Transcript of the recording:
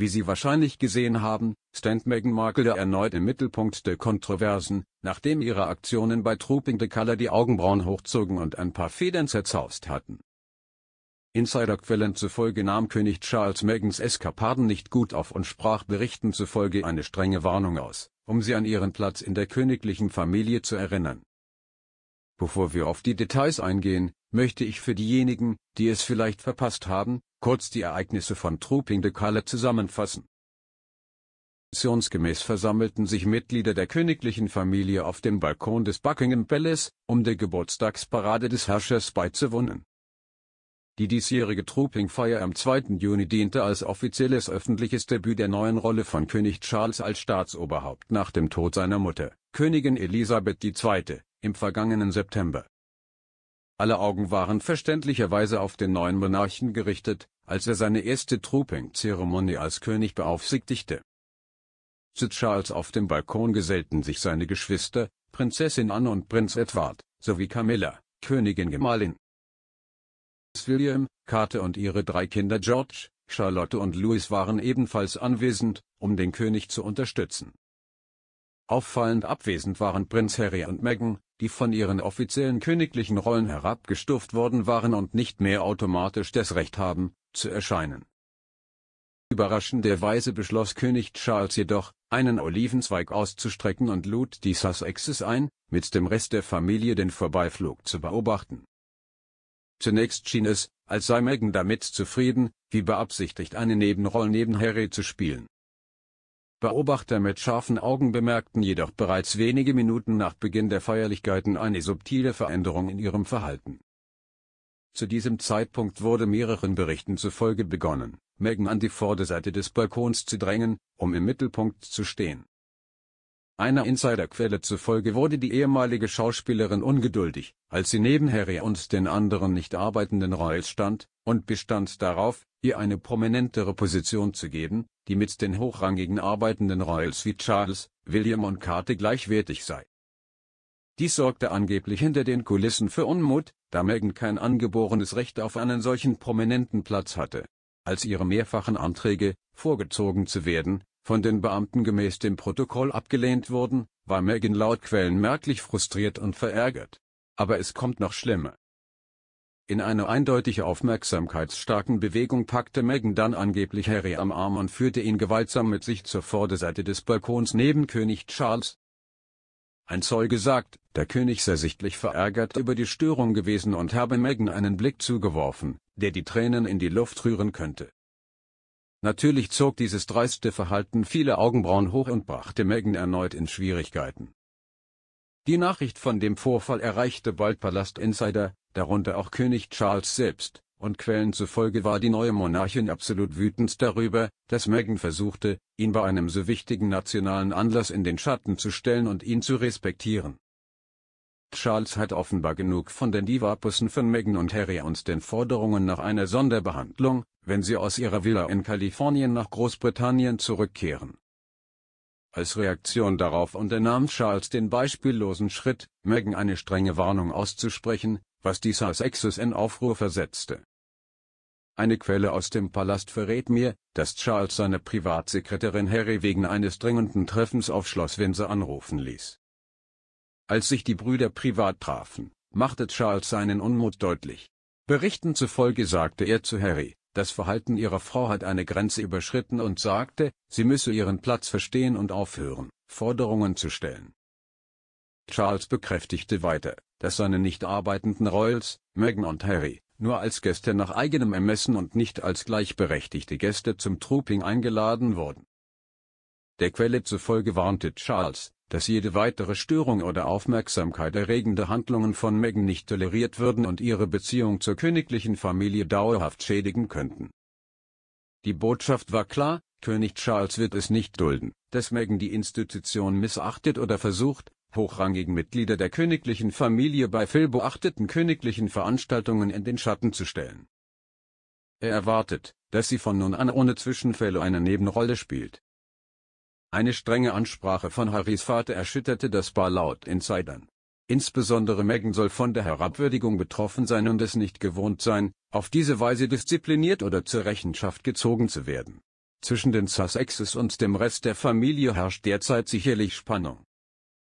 Wie Sie wahrscheinlich gesehen haben, stand Meghan Markle erneut im Mittelpunkt der Kontroversen, nachdem ihre Aktionen bei Trooping the Color die Augenbrauen hochzogen und ein paar Federn zerzaust hatten. Insiderquellen zufolge nahm König Charles Megans Eskapaden nicht gut auf und sprach Berichten zufolge eine strenge Warnung aus, um sie an ihren Platz in der königlichen Familie zu erinnern. Bevor wir auf die Details eingehen, möchte ich für diejenigen, die es vielleicht verpasst haben, kurz die Ereignisse von Trouping de Calais zusammenfassen. Traditionsgemäß versammelten sich Mitglieder der königlichen Familie auf dem Balkon des Buckingham Palace, um der Geburtstagsparade des Herrschers beizuwohnen. Die diesjährige Trooping-Feier am 2. Juni diente als offizielles öffentliches Debüt der neuen Rolle von König Charles als Staatsoberhaupt nach dem Tod seiner Mutter, Königin Elisabeth II., im vergangenen September alle Augen waren verständlicherweise auf den neuen Monarchen gerichtet, als er seine erste Trooping-Zeremonie als König beaufsichtigte. Zu Charles auf dem Balkon gesellten sich seine Geschwister, Prinzessin Anne und Prinz Edward, sowie Camilla, Königin Gemahlin. William, Kate und ihre drei Kinder George, Charlotte und Louis waren ebenfalls anwesend, um den König zu unterstützen. Auffallend abwesend waren Prinz Harry und Meghan, die von ihren offiziellen königlichen Rollen herabgestuft worden waren und nicht mehr automatisch das Recht haben, zu erscheinen. Überraschenderweise beschloss König Charles jedoch, einen Olivenzweig auszustrecken und lud die Sussexes ein, mit dem Rest der Familie den Vorbeiflug zu beobachten. Zunächst schien es, als sei Meghan damit zufrieden, wie beabsichtigt eine Nebenrolle neben Harry zu spielen Beobachter mit scharfen Augen bemerkten jedoch bereits wenige Minuten nach Beginn der Feierlichkeiten eine subtile Veränderung in ihrem Verhalten. Zu diesem Zeitpunkt wurde mehreren Berichten zufolge begonnen, Megan an die Vorderseite des Balkons zu drängen, um im Mittelpunkt zu stehen. Einer Insiderquelle zufolge wurde die ehemalige Schauspielerin ungeduldig, als sie neben Harry und den anderen nicht arbeitenden Royals stand, und bestand darauf, ihr eine prominentere Position zu geben, die mit den hochrangigen arbeitenden Royals wie Charles, William und Kate gleichwertig sei. Dies sorgte angeblich hinter den Kulissen für Unmut, da Meghan kein angeborenes Recht auf einen solchen prominenten Platz hatte. Als ihre mehrfachen Anträge, vorgezogen zu werden, von den Beamten gemäß dem Protokoll abgelehnt wurden, war Meghan laut Quellen merklich frustriert und verärgert. Aber es kommt noch schlimmer. In einer eindeutig aufmerksamkeitsstarken Bewegung packte Meghan dann angeblich Harry am Arm und führte ihn gewaltsam mit sich zur Vorderseite des Balkons neben König Charles. Ein Zeuge sagt, der König sei sichtlich verärgert über die Störung gewesen und habe Meghan einen Blick zugeworfen, der die Tränen in die Luft rühren könnte. Natürlich zog dieses dreiste Verhalten viele Augenbrauen hoch und brachte Meghan erneut in Schwierigkeiten. Die Nachricht von dem Vorfall erreichte bald Palast Insider, darunter auch König Charles selbst, und Quellen zufolge war die neue Monarchin absolut wütend darüber, dass Meghan versuchte, ihn bei einem so wichtigen nationalen Anlass in den Schatten zu stellen und ihn zu respektieren. Charles hat offenbar genug von den Divapussen von Meghan und Harry und den Forderungen nach einer Sonderbehandlung, wenn sie aus ihrer Villa in Kalifornien nach Großbritannien zurückkehren. Als Reaktion darauf unternahm Charles den beispiellosen Schritt, Meghan eine strenge Warnung auszusprechen, was die Sussexes in Aufruhr versetzte. Eine Quelle aus dem Palast verrät mir, dass Charles seine Privatsekretärin Harry wegen eines dringenden Treffens auf Schloss Windsor anrufen ließ. Als sich die Brüder privat trafen, machte Charles seinen Unmut deutlich. Berichten zufolge sagte er zu Harry, das Verhalten ihrer Frau hat eine Grenze überschritten und sagte, sie müsse ihren Platz verstehen und aufhören, Forderungen zu stellen. Charles bekräftigte weiter, dass seine nicht arbeitenden Royals, Meghan und Harry, nur als Gäste nach eigenem Ermessen und nicht als gleichberechtigte Gäste zum Trooping eingeladen wurden. Der Quelle zufolge warnte Charles, dass jede weitere Störung oder Aufmerksamkeit erregende Handlungen von Meghan nicht toleriert würden und ihre Beziehung zur königlichen Familie dauerhaft schädigen könnten. Die Botschaft war klar, König Charles wird es nicht dulden, dass Meghan die Institution missachtet oder versucht, hochrangigen Mitglieder der königlichen Familie bei viel beachteten königlichen Veranstaltungen in den Schatten zu stellen. Er erwartet, dass sie von nun an ohne Zwischenfälle eine Nebenrolle spielt. Eine strenge Ansprache von Harrys Vater erschütterte das Paar laut Insidern. Insbesondere Megan soll von der Herabwürdigung betroffen sein und es nicht gewohnt sein, auf diese Weise diszipliniert oder zur Rechenschaft gezogen zu werden. Zwischen den Sussexes und dem Rest der Familie herrscht derzeit sicherlich Spannung.